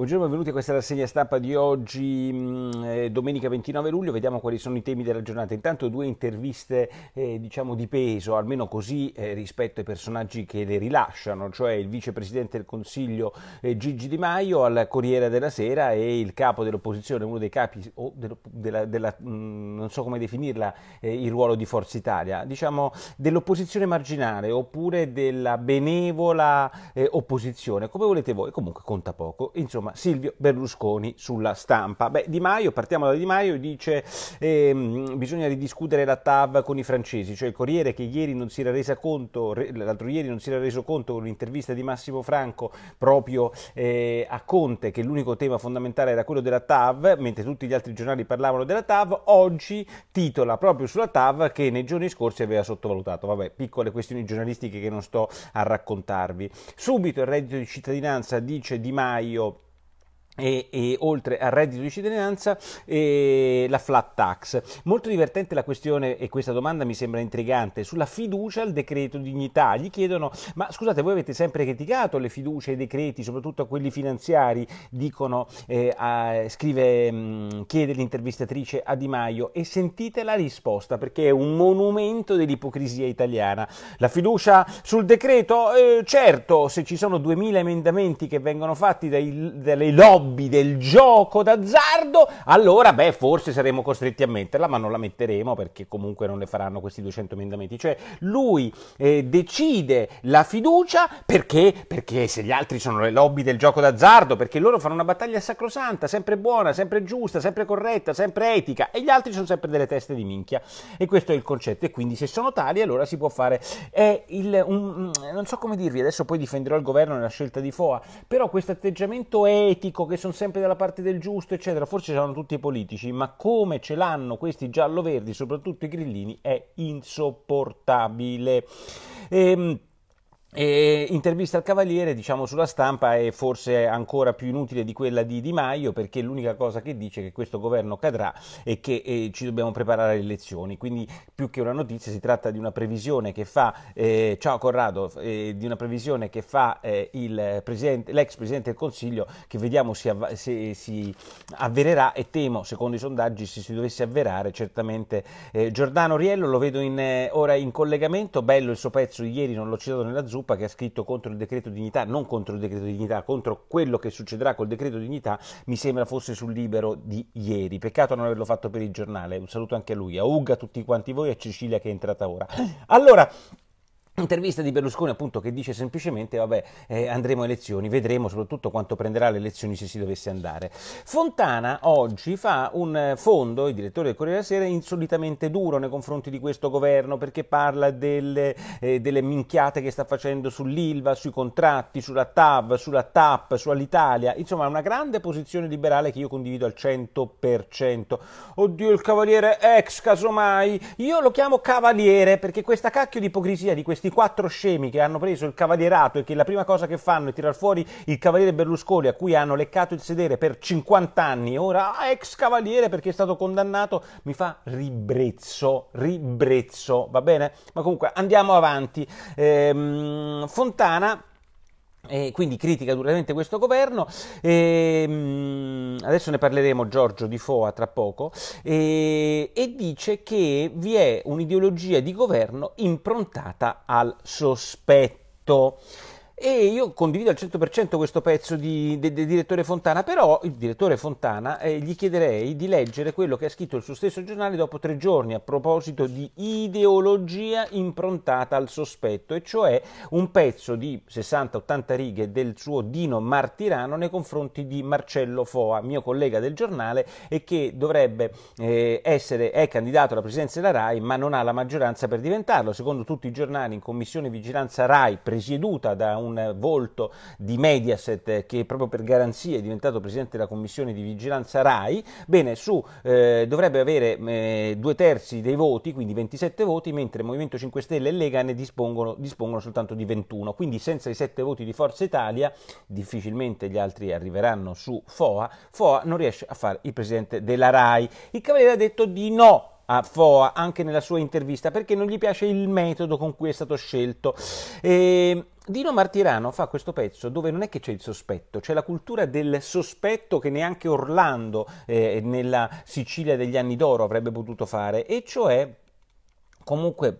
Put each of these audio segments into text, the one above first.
Buongiorno, benvenuti a questa rassegna stampa di oggi, mm, eh, domenica 29 luglio. Vediamo quali sono i temi della giornata. Intanto due interviste, eh, diciamo, di peso, almeno così eh, rispetto ai personaggi che le rilasciano, cioè il vicepresidente del Consiglio eh, Gigi Di Maio al Corriere della Sera e il capo dell'opposizione, uno dei capi, oh, dello, della, della, mh, mm, non so come definirla, eh, il ruolo di Forza Italia, diciamo dell'opposizione marginale oppure della benevola eh, opposizione, come volete voi, comunque conta poco. Insomma, Roma, Silvio Berlusconi sulla stampa. Beh, Di Maio, partiamo da Di Maio, dice ehm, bisogna ridiscutere la TAV con i francesi, cioè il Corriere che ieri non si era resa conto, l'altro ieri non si era reso conto con l'intervista di Massimo Franco proprio eh, a Conte che l'unico tema fondamentale era quello della TAV, mentre tutti gli altri giornali parlavano della TAV, oggi titola proprio sulla TAV che nei giorni scorsi aveva sottovalutato. Vabbè, piccole questioni giornalistiche che non sto a raccontarvi. Subito il reddito di cittadinanza dice Di Maio e, e, oltre al reddito di cittadinanza e la flat tax. Molto divertente la questione e questa domanda mi sembra intrigante sulla fiducia al decreto dignità. Gli chiedono "Ma scusate, voi avete sempre criticato le fiducie ai decreti, soprattutto a quelli finanziari", dicono eh, a, scrive mh, mm, chiede l'intervistatrice a Di Maio e sentite la risposta perché è un monumento dell'ipocrisia italiana. La fiducia sul decreto eh, certo, se ci sono 2000 emendamenti che vengono fatti dai, dalle lobby hobby del gioco d'azzardo, allora beh, forse saremo costretti a metterla, ma non la metteremo perché comunque non le faranno questi 200 emendamenti. Cioè, lui eh, decide la fiducia perché? perché se gli altri sono le lobby del gioco d'azzardo, perché loro fanno una battaglia sacrosanta, sempre buona, sempre giusta, sempre corretta, sempre etica, e gli altri sono sempre delle teste di minchia. E questo è il concetto. E quindi se sono tali, allora si può fare. È il, un, non so come dirvi, adesso poi difenderò il governo nella scelta di Foa, però questo atteggiamento etico che sono sempre dalla parte del giusto, eccetera, forse ce l'hanno tutti i politici, ma come ce l'hanno questi giallo-verdi, soprattutto i grillini, è insopportabile. Ehm, e intervista al Cavaliere, diciamo sulla stampa, è forse ancora più inutile di quella di Di Maio perché l'unica cosa che dice è che questo governo cadrà e che eh, ci dobbiamo preparare alle elezioni. Quindi più che una notizia si tratta di una previsione che fa, eh, ciao Corrado, eh, di una previsione che fa eh, presidente, l'ex Presidente del Consiglio che vediamo si av- se si avvererà e temo, secondo i sondaggi, se si dovesse avverare certamente. Eh, Giordano Riello lo vedo in, eh, ora in collegamento, bello il suo pezzo ieri, non l'ho citato nell'azzurro zuppa che ha scritto contro il decreto dignità, non contro il decreto dignità, contro quello che succederà col decreto dignità, mi sembra fosse sul libero di ieri. Peccato non averlo fatto per il giornale. Un saluto anche a lui, a Ugga, a tutti quanti voi, a Cecilia che è entrata ora. Allora, Intervista di Berlusconi appunto che dice semplicemente vabbè eh, andremo a elezioni, vedremo soprattutto quanto prenderà le elezioni se si dovesse andare. Fontana oggi fa un fondo, il direttore del Corriere della Sera, insolitamente duro nei confronti di questo governo perché parla delle, eh, delle minchiate che sta facendo sull'ILVA, sui contratti, sulla TAV, sulla TAP, sull'Italia, insomma una grande posizione liberale che io condivido al 100%. Oddio il cavaliere ex casomai, io lo chiamo cavaliere perché questa cacchio di ipocrisia di questi questi quattro scemi che hanno preso il cavalierato e che la prima cosa che fanno è tirar fuori il cavaliere Berlusconi a cui hanno leccato il sedere per 50 anni, ora ah, ex cavaliere perché è stato condannato, mi fa ribrezzo, ribrezzo, va bene? Ma comunque andiamo avanti. Ehm, Fontana e quindi critica duramente questo governo. E, ehm, mh, adesso ne parleremo Giorgio di Foa tra poco. E, e dice che vi è un'ideologia di governo improntata al sospetto. E io condivido al 100% questo pezzo di, del de direttore Fontana, però il direttore Fontana eh, gli chiederei di leggere quello che ha scritto il suo stesso giornale dopo tre giorni a proposito di ideologia improntata al sospetto, e cioè un pezzo di 60-80 righe del suo Dino Martirano nei confronti di Marcello Foa, mio collega del giornale, e che dovrebbe eh, essere, è candidato alla presidenza della RAI, ma non ha la maggioranza per diventarlo. Secondo tutti i giornali in commissione vigilanza RAI, presieduta da un un volto di Mediaset che proprio per garanzia è diventato presidente della commissione di vigilanza RAI, bene, su, eh, dovrebbe avere eh, due terzi dei voti, quindi 27 voti, mentre Movimento 5 Stelle e Lega ne dispongono, dispongono soltanto di 21, quindi senza i 7 voti di Forza Italia, difficilmente gli altri arriveranno su FOA, FOA non riesce a fare il presidente della RAI. Il Cavaliere ha detto di no a FOA anche nella sua intervista perché non gli piace il metodo con cui è stato scelto. E ehm, Dino Martirano fa questo pezzo dove non è che c'è il sospetto, c'è la cultura del sospetto che neanche Orlando eh, nella Sicilia degli anni d'oro avrebbe potuto fare, e cioè comunque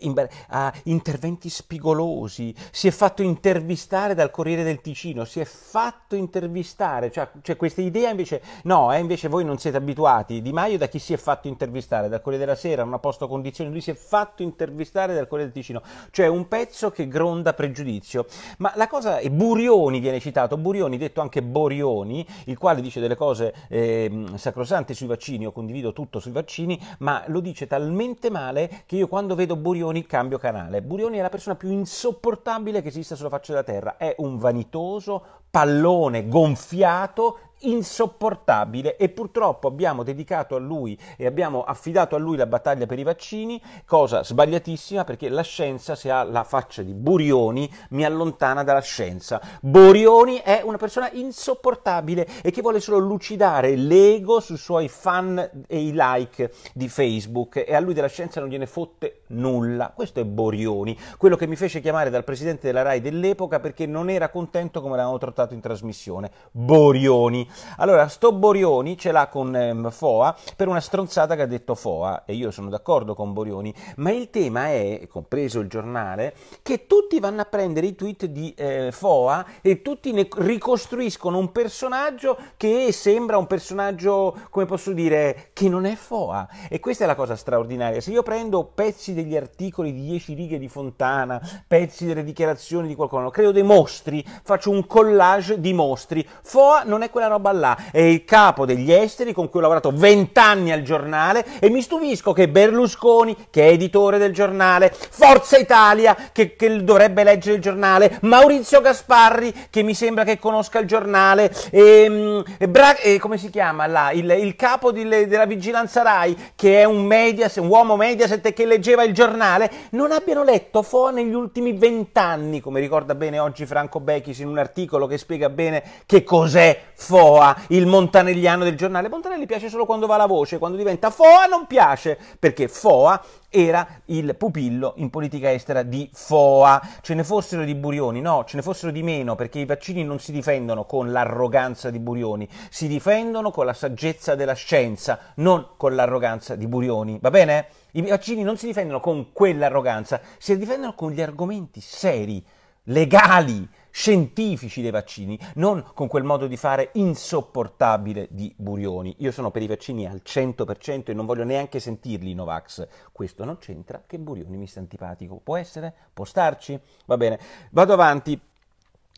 imbar- a interventi spigolosi, si è fatto intervistare dal Corriere del Ticino, si è fatto intervistare, cioè, cioè questa idea invece, no, eh, invece voi non siete abituati, Di Maio da chi si è fatto intervistare? Dal Corriere della Sera, non ha posto condizioni, lui si è fatto intervistare dal Corriere del Ticino, cioè un pezzo che gronda pregiudizio, ma la cosa, è Burioni viene citato, Burioni detto anche Borioni, il quale dice delle cose eh, sacrosante sui vaccini, io condivido tutto sui vaccini, ma lo dice talmente male che io quando vedo Burioni Burioni cambio canale. Burioni è la persona più insopportabile che esista sulla faccia della terra. È un vanitoso, pallone gonfiato insopportabile e purtroppo abbiamo dedicato a lui e abbiamo affidato a lui la battaglia per i vaccini, cosa sbagliatissima perché la scienza, se ha la faccia di Burioni, mi allontana dalla scienza. Burioni è una persona insopportabile e che vuole solo lucidare l'ego sui suoi fan e i like di Facebook e a lui della scienza non gliene fotte nulla. Questo è Borioni, quello che mi fece chiamare dal presidente della RAI dell'epoca perché non era contento come l'avevano trattato portato in trasmissione, Borioni. Allora, sto Borioni ce l'ha con ehm, Foa per una stronzata che ha detto Foa, e io sono d'accordo con Borioni, ma il tema è, compreso il giornale, che tutti vanno a prendere i tweet di eh, Foa e tutti ne ricostruiscono un personaggio che sembra un personaggio, come posso dire, che non è Foa. E questa è la cosa straordinaria. Se io prendo pezzi degli articoli di 10 righe di Fontana, pezzi delle dichiarazioni di qualcuno, creo dei mostri, faccio un collage collage di mostri. Foa non è quella roba là, è il capo degli esteri con cui ho lavorato vent'anni al giornale e mi stupisco che Berlusconi, che è editore del giornale, Forza Italia, che, che dovrebbe leggere il giornale, Maurizio Gasparri, che mi sembra che conosca il giornale, e, ehm, e Bra- e eh, come si chiama là, il, il capo di, della vigilanza RAI, che è un, media, un uomo Mediaset che leggeva il giornale, non abbiano letto Foa negli ultimi vent'anni, come ricorda bene oggi Franco Bechis in un articolo che che spiega bene che cos'è Foa, il montanelliano del giornale. Montanelli piace solo quando va la voce, quando diventa Foa non piace, perché Foa era il pupillo in politica estera di Foa. Ce ne fossero di Burioni? No, ce ne fossero di meno perché i vaccini non si difendono con l'arroganza di Burioni, si difendono con la saggezza della scienza, non con l'arroganza di Burioni. Va bene? I vaccini non si difendono con quell'arroganza, si difendono con gli argomenti seri, legali, scientifici dei vaccini, non con quel modo di fare insopportabile di Burioni. Io sono per i vaccini al 100% e non voglio neanche sentirli i Novax. Questo non c'entra che Burioni mi sta antipatico. Può essere? Può starci? Va bene. Vado avanti.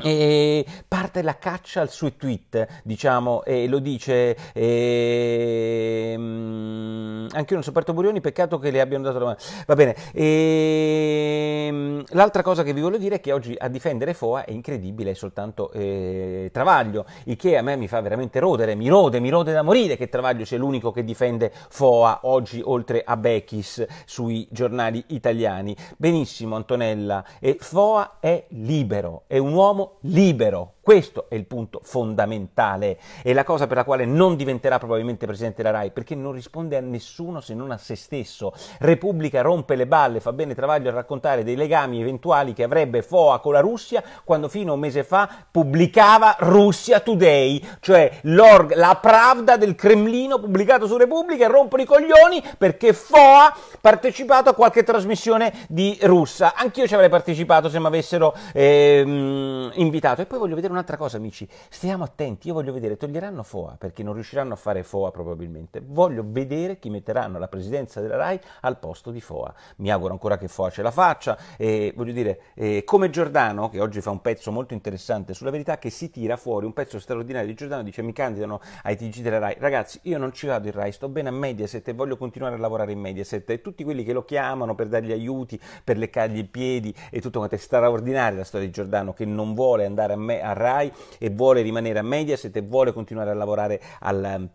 E parte la caccia al suo tweet, diciamo, e lo dice e... Ehm, anche io non so, sopporto Burioni, peccato che le abbiano dato la mano. Va bene, e... Ehm, l'altra cosa che vi voglio dire è che oggi a difendere Foa è incredibile, è soltanto eh, Travaglio, il che a me mi fa veramente rodere, mi rode, mi rode da morire che Travaglio sia l'unico che difende Foa oggi oltre a Bechis sui giornali italiani. Benissimo Antonella, e Foa è libero, è un uomo libero. Questo è il punto fondamentale e la cosa per la quale non diventerà probabilmente presidente della RAI, perché non risponde a nessuno se non a se stesso. Repubblica rompe le balle, fa bene Travaglio a raccontare dei legami eventuali che avrebbe Foa con la Russia, quando fino a un mese fa pubblicava Russia Today, cioè la Pravda del Cremlino pubblicato su Repubblica e rompono i coglioni perché Foa ha partecipato a qualche trasmissione di russa. Anch'io ci avrei partecipato se mi avessero eh, invitato. E poi voglio vedere un'altra cosa, amici. Stiamo attenti, io voglio vedere, toglieranno FOA perché non riusciranno a fare FOA probabilmente. Voglio vedere chi metteranno la presidenza della RAI al posto di FOA. Mi auguro ancora che FOA ce la faccia. E, voglio dire, eh, come Giordano, che oggi fa un pezzo molto interessante sulla verità, che si tira fuori un pezzo straordinario di Giordano, dice mi candidano ai TG della RAI. Ragazzi, io non ci vado in RAI, sto bene a Mediaset e voglio continuare a lavorare in Mediaset. E tutti quelli che lo chiamano per dargli aiuti, per leccargli i piedi e tutto quanto è straordinaria la storia di Giordano che non vuole vuole andare a, me, a Rai e vuole rimanere a Mediaset e vuole continuare a lavorare al ehm,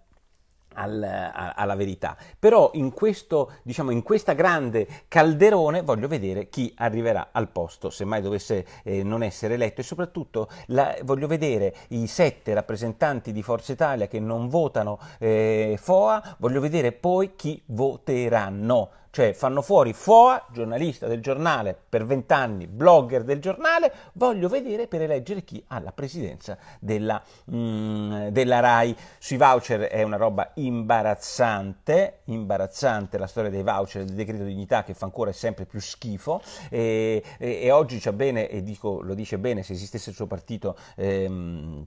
alla verità. Però in, questo, diciamo, in questa grande calderone voglio vedere chi arriverà al posto, se mai dovesse eh, non essere eletto e soprattutto la, voglio vedere i sette rappresentanti di Forza Italia che non votano eh, FOA, voglio vedere poi chi voteranno cioè fanno fuori Foa, giornalista del giornale per vent'anni, blogger del giornale, voglio vedere per eleggere chi ha la presidenza della, mh, mm, della RAI. Sui voucher è una roba imbarazzante, imbarazzante la storia dei voucher, del decreto dignità che fa ancora sempre più schifo e, e, e oggi c'è bene, e dico, lo dice bene, se esistesse il suo partito... Ehm,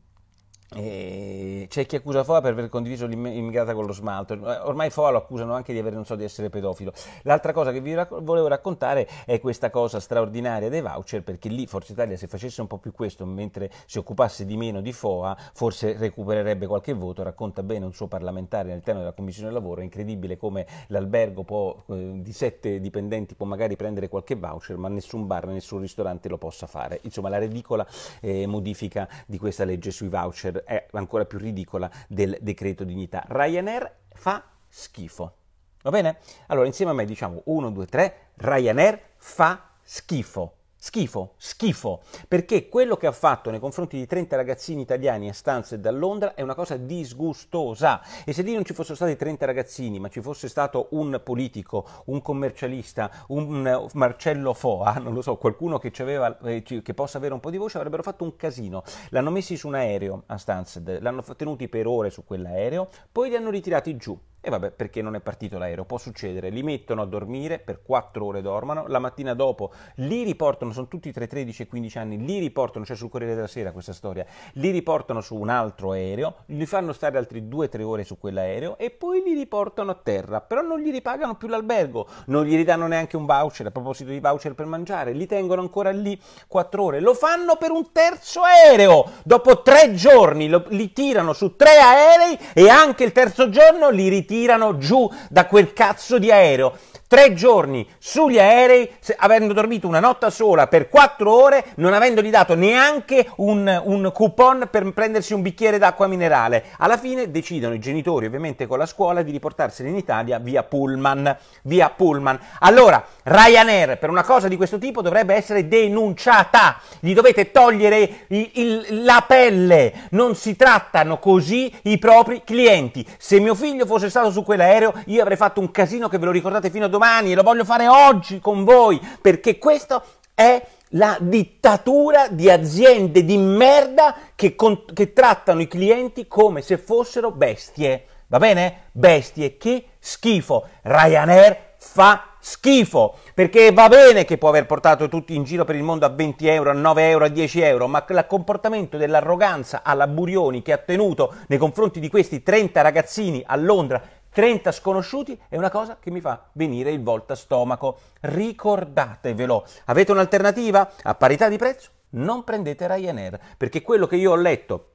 c'è chi accusa Foa per aver condiviso l'immigrata con lo smalto. Eh, ormai Foa lo accusano anche di, avere, so, di essere pedofilo. L'altra cosa che vi racco- volevo raccontare è questa cosa straordinaria dei voucher, perché lì Forza Italia se facesse un po' più questo, mentre si occupasse di meno di Foa, ah, forse recupererebbe qualche voto. Racconta bene un suo parlamentare all'interno della Commissione Lavoro, è incredibile come l'albergo può, eh, di sette dipendenti può magari prendere qualche voucher, ma nessun bar, nessun ristorante lo possa fare. Insomma, la ridicola eh, modifica di questa legge sui voucher è ancora più ridicola edicola del decreto dignità. Ryanair fa schifo. Va bene? Allora insieme a me diciamo 1, 2, 3, Ryanair fa schifo. Schifo, schifo, perché quello che ha fatto nei confronti di 30 ragazzini italiani a stanze da Londra è una cosa disgustosa e se lì non ci fossero stati 30 ragazzini ma ci fosse stato un politico, un commercialista, un eh, Marcello Foa, non lo so, qualcuno che, aveva, eh, che possa avere un po' di voce avrebbero fatto un casino. L'hanno messi su un aereo a Stansted, l'hanno tenuti per ore su quell'aereo, poi li hanno ritirati giù e vabbè, perché non è partito l'aereo? Può succedere. Li mettono a dormire, per 4 ore dormano, la mattina dopo li riportano, sono tutti tra i 13 e i 15 anni, li riportano, cioè sul Corriere della Sera questa storia, li riportano su un altro aereo, li fanno stare altri 2-3 ore su quell'aereo e poi li riportano a terra, però non gli ripagano più l'albergo, non gli ridanno neanche un voucher, a proposito di voucher per mangiare, li tengono ancora lì 4 ore, lo fanno per un terzo aereo, dopo 3 giorni lo, li tirano su 3 aerei e anche il terzo giorno li ritirano tirano giù da quel cazzo di aereo tre giorni sugli aerei, avendo dormito una notte sola per quattro ore, non avendogli dato neanche un, un coupon per prendersi un bicchiere d'acqua minerale. Alla fine decidono i genitori, ovviamente con la scuola, di riportarseli in Italia via Pullman. Via Pullman. Allora, Ryanair per una cosa di questo tipo dovrebbe essere denunciata. Gli dovete togliere il, il, la pelle. Non si trattano così i propri clienti. Se mio figlio fosse stato su quell'aereo, io avrei fatto un casino che ve lo ricordate fino ad domani, lo voglio fare oggi con voi, perché questa è la dittatura di aziende di merda che, con, che, trattano i clienti come se fossero bestie. Va bene? Bestie, che schifo. Ryanair fa schifo, perché va bene che può aver portato tutti in giro per il mondo a 20 euro, a 9 euro, a 10 euro, ma il comportamento dell'arroganza alla Burioni che ha tenuto nei confronti di questi 30 ragazzini a Londra 30 sconosciuti è una cosa che mi fa venire il volta stomaco. Ricordatevelo. Avete un'alternativa? A parità di prezzo? Non prendete Ryanair, perché quello che io ho letto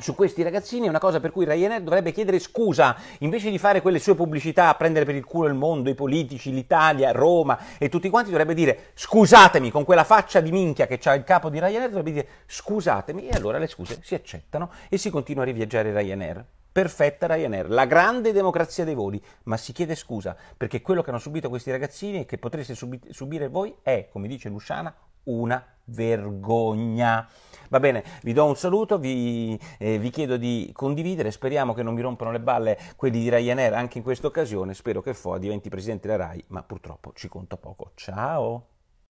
su questi ragazzini è una cosa per cui Ryanair dovrebbe chiedere scusa invece di fare quelle sue pubblicità a prendere per il culo il mondo, i politici, l'Italia, Roma e tutti quanti dovrebbe dire scusatemi con quella faccia di minchia che ha il capo di Ryanair dovrebbe dire scusatemi e allora le scuse si accettano e si continua a riviaggiare Ryanair perfetta Ryanair, la grande democrazia dei voli, ma si chiede scusa perché quello che hanno subito questi ragazzini e che potreste subi- subire voi è, come dice Luciana, una vergogna. Va bene, vi do un saluto, vi, eh, vi, chiedo di condividere, speriamo che non mi rompano le balle quelli di Ryanair anche in questa occasione, spero che Fo diventi presidente della RAI, ma purtroppo ci conta poco. Ciao!